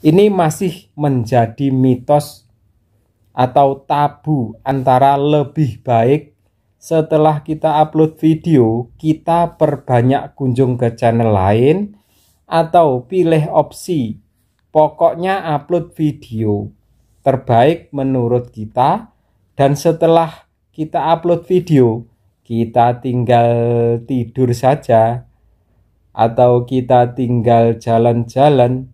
Ini masih menjadi mitos atau tabu antara lebih baik setelah kita upload video, kita perbanyak kunjung ke channel lain atau pilih opsi pokoknya upload video terbaik menurut kita dan setelah kita upload video, kita tinggal tidur saja atau kita tinggal jalan-jalan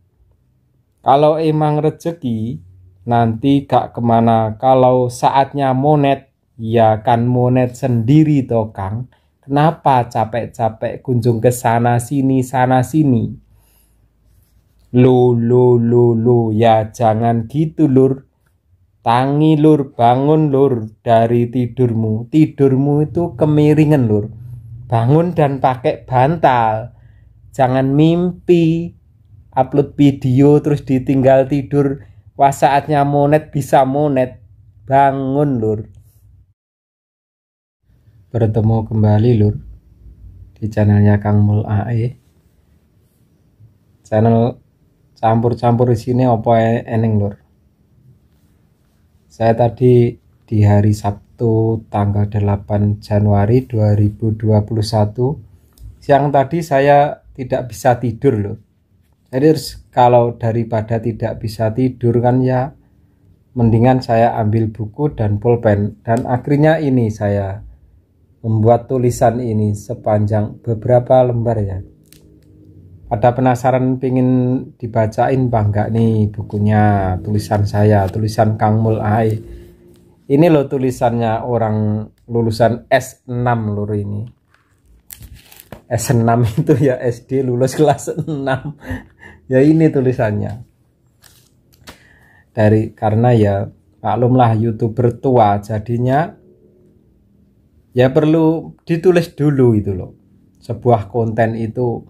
kalau emang rezeki, nanti gak kemana. Kalau saatnya monet, ya kan monet sendiri toh Kang. Kenapa capek-capek kunjung ke sana sini, sana sini? Lu, lu, lu, lu, ya jangan gitu lur. Tangi lur, bangun lur dari tidurmu. Tidurmu itu kemiringan lur. Bangun dan pakai bantal. Jangan mimpi upload video terus ditinggal tidur pas saatnya monet bisa monet bangun lur bertemu kembali lur di channelnya Kang Mul AE channel campur-campur di sini opo eneng lur saya tadi di hari Sabtu tanggal 8 Januari 2021 siang tadi saya tidak bisa tidur lur jadi kalau daripada tidak bisa tidur kan ya mendingan saya ambil buku dan pulpen dan akhirnya ini saya membuat tulisan ini sepanjang beberapa lembar ya ada penasaran pingin dibacain bangga nih bukunya tulisan saya tulisan Kang Mulai ini loh tulisannya orang lulusan S6 lur ini S6 itu ya SD lulus kelas 6 ya ini tulisannya dari karena ya maklumlah youtuber tua jadinya ya perlu ditulis dulu itu loh sebuah konten itu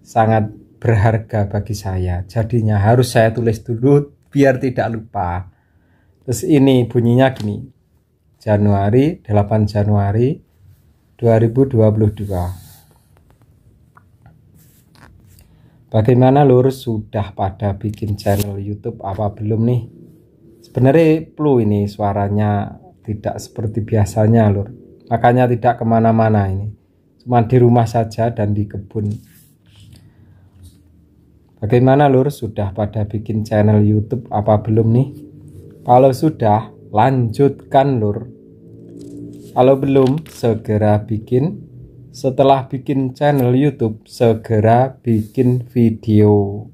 sangat berharga bagi saya jadinya harus saya tulis dulu biar tidak lupa terus ini bunyinya gini Januari 8 Januari 2022 Bagaimana lur sudah pada bikin channel YouTube apa belum nih? Sebenarnya flu ini suaranya tidak seperti biasanya lur. Makanya tidak kemana-mana ini. Cuma di rumah saja dan di kebun. Bagaimana lur sudah pada bikin channel YouTube apa belum nih? Kalau sudah lanjutkan lur. Kalau belum segera bikin setelah bikin channel YouTube, segera bikin video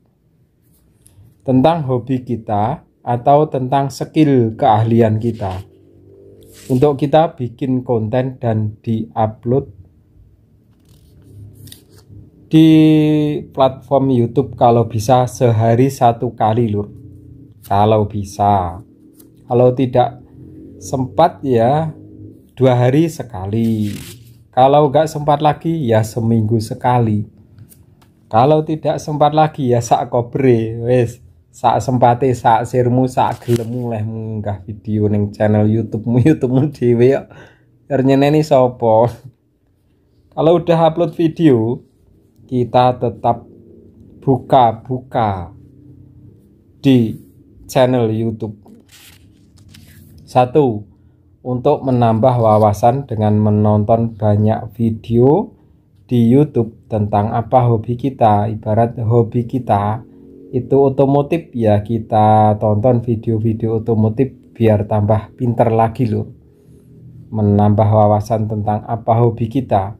tentang hobi kita atau tentang skill keahlian kita. Untuk kita bikin konten dan di upload di platform YouTube kalau bisa sehari satu kali lur. Kalau bisa. Kalau tidak sempat ya dua hari sekali. Kalau nggak sempat lagi ya seminggu sekali. Kalau tidak sempat lagi ya sak kobre wes sak sempate sak sirmu sak gelemu leh munggah video ning channel YouTubemu YouTubemu YouTube-mu dhewe yo. Ternyeneni sapa? Kalau udah upload video kita tetap buka-buka di channel YouTube. Satu, untuk menambah wawasan dengan menonton banyak video di YouTube tentang apa hobi kita. Ibarat hobi kita itu otomotif ya kita tonton video-video otomotif biar tambah pinter lagi loh. Menambah wawasan tentang apa hobi kita.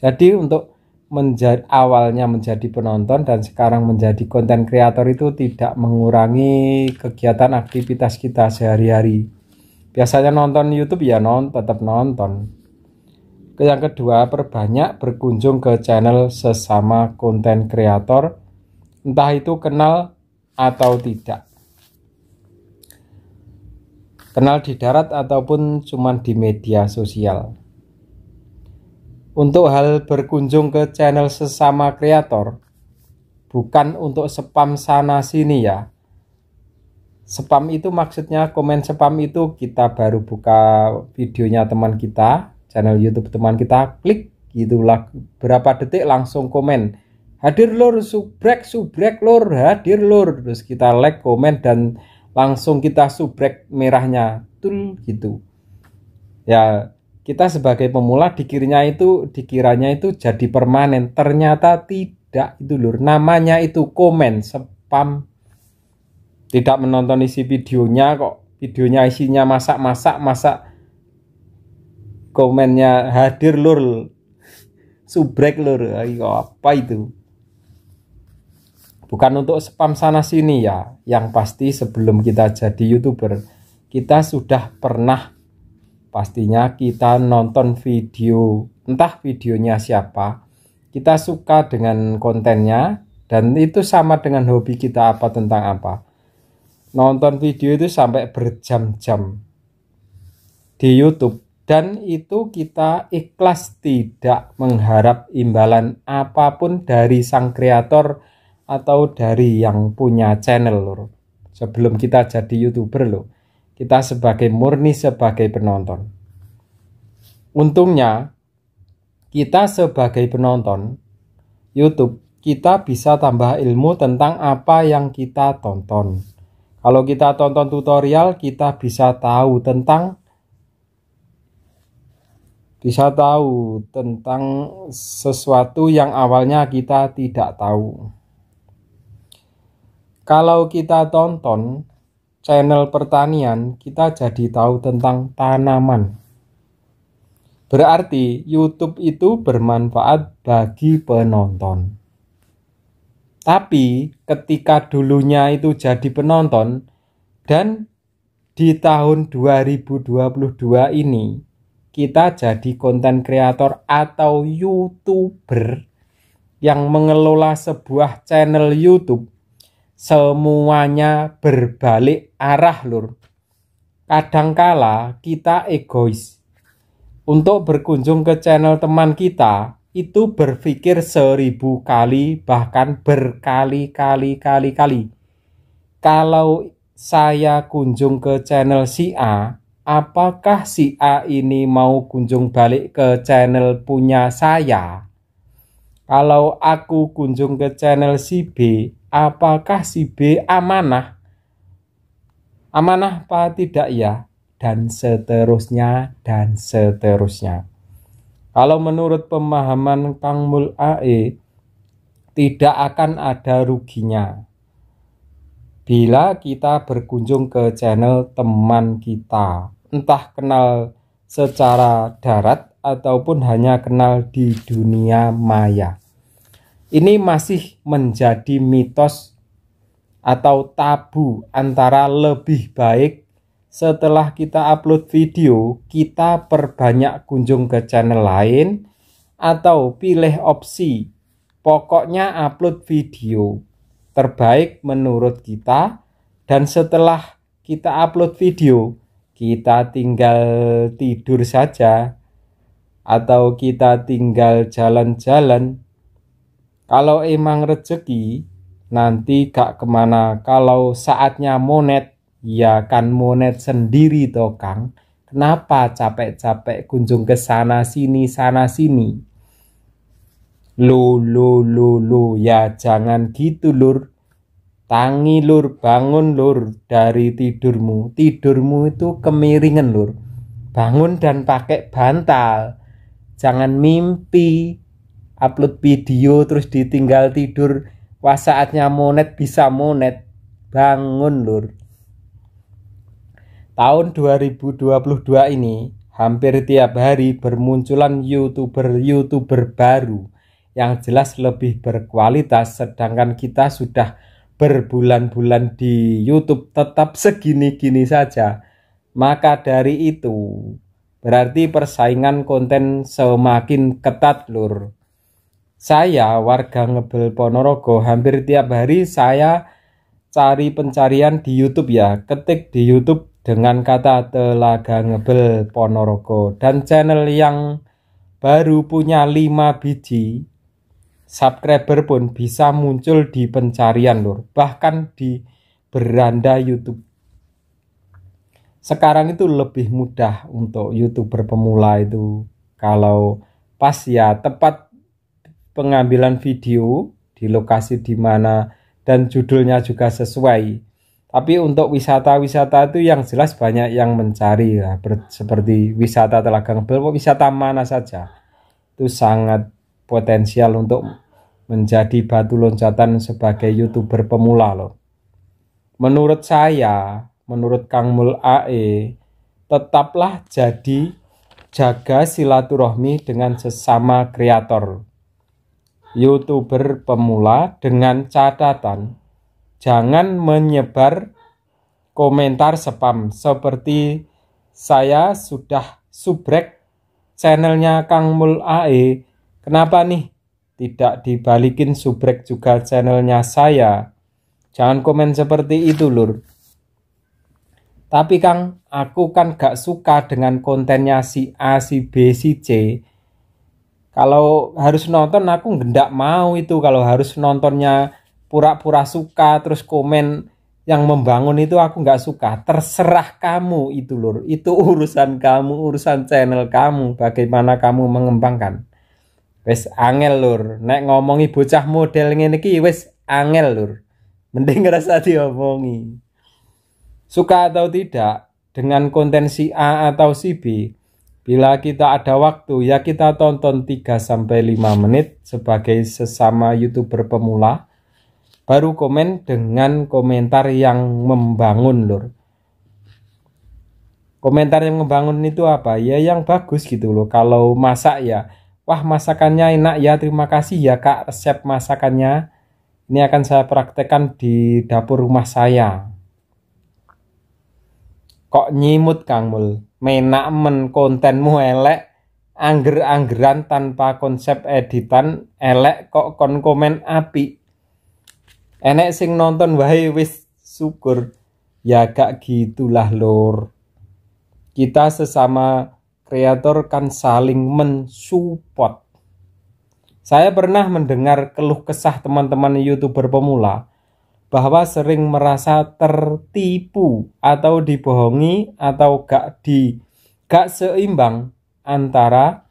Jadi untuk menjadi awalnya menjadi penonton dan sekarang menjadi konten kreator itu tidak mengurangi kegiatan aktivitas kita sehari-hari biasanya nonton YouTube ya non tetap nonton Ke yang kedua perbanyak berkunjung ke channel sesama konten kreator entah itu kenal atau tidak kenal di darat ataupun cuman di media sosial untuk hal berkunjung ke channel sesama kreator bukan untuk spam sana sini ya spam itu maksudnya komen spam itu kita baru buka videonya teman kita channel YouTube teman kita klik gitulah berapa detik langsung komen hadir lur subrek subrek lur hadir lur terus kita like komen dan langsung kita subrek merahnya tul gitu ya kita sebagai pemula dikiranya itu dikiranya itu jadi permanen ternyata tidak itu lur namanya itu komen spam tidak menonton isi videonya kok videonya isinya masak-masak masak komennya hadir lur subrek lur apa itu bukan untuk spam sana sini ya yang pasti sebelum kita jadi youtuber kita sudah pernah pastinya kita nonton video entah videonya siapa kita suka dengan kontennya dan itu sama dengan hobi kita apa tentang apa nonton video itu sampai berjam-jam di YouTube dan itu kita ikhlas tidak mengharap imbalan apapun dari sang kreator atau dari yang punya channel lor. Sebelum kita jadi YouTuber loh, kita sebagai murni sebagai penonton. Untungnya kita sebagai penonton YouTube kita bisa tambah ilmu tentang apa yang kita tonton kalau kita tonton tutorial, kita bisa tahu tentang bisa tahu tentang sesuatu yang awalnya kita tidak tahu. Kalau kita tonton channel pertanian, kita jadi tahu tentang tanaman. Berarti YouTube itu bermanfaat bagi penonton. Tapi ketika dulunya itu jadi penonton dan di tahun 2022 ini kita jadi konten kreator atau youtuber yang mengelola sebuah channel YouTube semuanya berbalik arah lur kadangkala kita egois untuk berkunjung ke channel teman kita itu berpikir seribu kali bahkan berkali-kali kali-kali. Kalau saya kunjung ke channel si A, apakah si A ini mau kunjung balik ke channel punya saya? Kalau aku kunjung ke channel si B, apakah si B amanah? Amanah apa tidak ya? Dan seterusnya dan seterusnya. Kalau menurut pemahaman Kang Mul AE, tidak akan ada ruginya bila kita berkunjung ke channel teman kita, entah kenal secara darat ataupun hanya kenal di dunia maya. Ini masih menjadi mitos atau tabu antara lebih baik setelah kita upload video, kita perbanyak kunjung ke channel lain atau pilih opsi pokoknya upload video terbaik menurut kita dan setelah kita upload video, kita tinggal tidur saja atau kita tinggal jalan-jalan. Kalau emang rezeki, nanti gak kemana. Kalau saatnya monet, Ya kan monet sendiri toh Kang. Kenapa capek-capek kunjung ke sana sini sana sini? Lulu lulu lu lu ya jangan gitu lur. Tangi lur, bangun lur dari tidurmu. Tidurmu itu kemiringan lur. Bangun dan pakai bantal. Jangan mimpi upload video terus ditinggal tidur. Wah saatnya monet bisa monet. Bangun lur. Tahun 2022 ini hampir tiap hari bermunculan YouTuber-YouTuber baru yang jelas lebih berkualitas sedangkan kita sudah berbulan-bulan di YouTube tetap segini-gini saja. Maka dari itu berarti persaingan konten semakin ketat lur. Saya warga Ngebel Ponorogo hampir tiap hari saya cari pencarian di YouTube ya. Ketik di YouTube dengan kata Telaga Ngebel Ponorogo dan channel yang baru punya 5 biji subscriber pun bisa muncul di pencarian lur bahkan di beranda YouTube sekarang itu lebih mudah untuk youtuber pemula itu kalau pas ya tepat pengambilan video di lokasi di mana dan judulnya juga sesuai tapi untuk wisata-wisata itu yang jelas banyak yang mencari ya, seperti wisata Telaga Ngebel, wisata mana saja. Itu sangat potensial untuk menjadi batu loncatan sebagai YouTuber pemula loh. Menurut saya, menurut Kang Mul AE, tetaplah jadi jaga silaturahmi dengan sesama kreator. YouTuber pemula dengan catatan Jangan menyebar komentar spam seperti saya sudah subrek channelnya Kang Mul AE. Kenapa nih tidak dibalikin subrek juga channelnya saya? Jangan komen seperti itu, Lur. Tapi Kang, aku kan gak suka dengan kontennya si A, si B, si C. Kalau harus nonton aku gendak mau itu kalau harus nontonnya pura-pura suka terus komen yang membangun itu aku nggak suka terserah kamu itu lur itu urusan kamu urusan channel kamu bagaimana kamu mengembangkan wes angel lur nek ngomongi bocah model ngene iki wes angel lur mending ngerasa diomongi suka atau tidak dengan konten si A atau si B bila kita ada waktu ya kita tonton 3 sampai 5 menit sebagai sesama youtuber pemula baru komen dengan komentar yang membangun lur komentar yang membangun itu apa ya yang bagus gitu loh kalau masak ya wah masakannya enak ya terima kasih ya kak resep masakannya ini akan saya praktekkan di dapur rumah saya kok nyimut Kang Mul menak men kontenmu elek angger-anggeran tanpa konsep editan elek kok kon komen api enek sing nonton wae wis syukur ya gak gitulah lor kita sesama kreator kan saling mensupport saya pernah mendengar keluh kesah teman-teman youtuber pemula bahwa sering merasa tertipu atau dibohongi atau gak di gak seimbang antara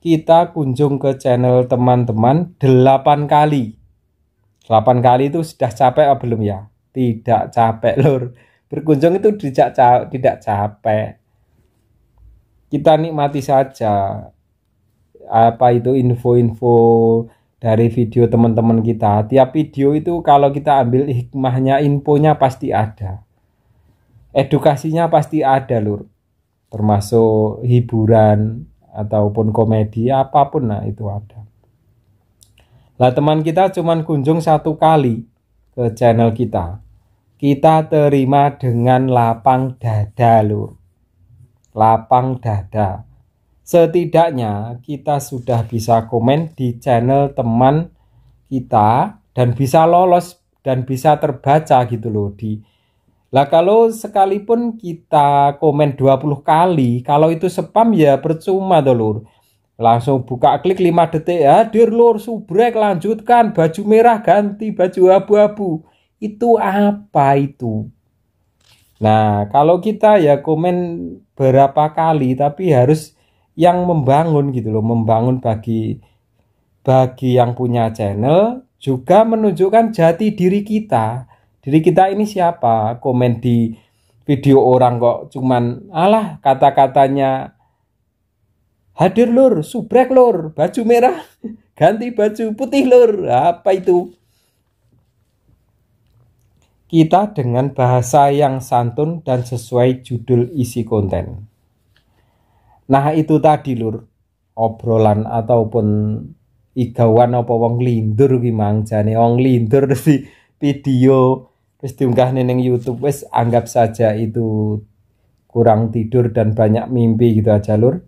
kita kunjung ke channel teman-teman 8 kali 8 kali itu sudah capek apa belum ya? Tidak capek lur. Berkunjung itu tidak tidak capek. Kita nikmati saja apa itu info-info dari video teman-teman kita. Tiap video itu kalau kita ambil hikmahnya, infonya pasti ada. Edukasinya pasti ada lur. Termasuk hiburan ataupun komedi apapun nah itu ada lah teman kita cuma kunjung satu kali ke channel kita. Kita terima dengan lapang dada lur. Lapang dada. Setidaknya kita sudah bisa komen di channel teman kita dan bisa lolos dan bisa terbaca gitu loh di lah kalau sekalipun kita komen 20 kali, kalau itu spam ya percuma dulur. Langsung buka klik 5 detik. Hadir ya, lur subrek lanjutkan baju merah ganti baju abu-abu. Itu apa itu? Nah, kalau kita ya komen berapa kali tapi harus yang membangun gitu loh, membangun bagi bagi yang punya channel juga menunjukkan jati diri kita. Diri kita ini siapa? Komen di video orang kok cuman alah kata-katanya hadir lur, subrek lur, baju merah, ganti baju putih lur. Apa itu? Kita dengan bahasa yang santun dan sesuai judul isi konten. Nah itu tadi lur, obrolan ataupun igawan apa wong lindur gimang mangjane wong lindur di video wis diunggah neng YouTube wis anggap saja itu kurang tidur dan banyak mimpi gitu aja lur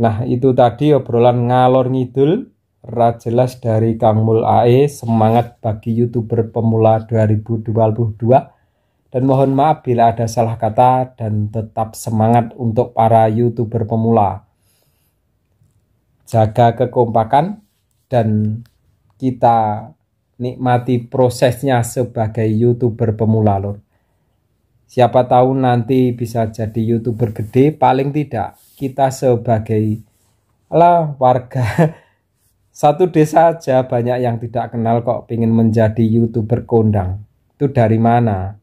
Nah itu tadi obrolan ngalor ngidul Rajelas dari Kang Mul AE Semangat bagi youtuber pemula 2022 Dan mohon maaf bila ada salah kata Dan tetap semangat untuk para youtuber pemula Jaga kekompakan Dan kita nikmati prosesnya sebagai youtuber pemula lor. Siapa tahu nanti bisa jadi youtuber gede, paling tidak kita sebagai lah warga satu desa aja banyak yang tidak kenal kok ingin menjadi youtuber kondang itu dari mana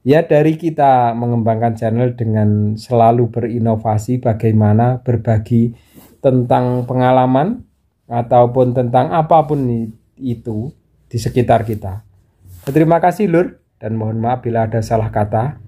ya dari kita mengembangkan channel dengan selalu berinovasi bagaimana berbagi tentang pengalaman ataupun tentang apapun itu di sekitar kita. Terima kasih Lur dan mohon maaf bila ada salah kata.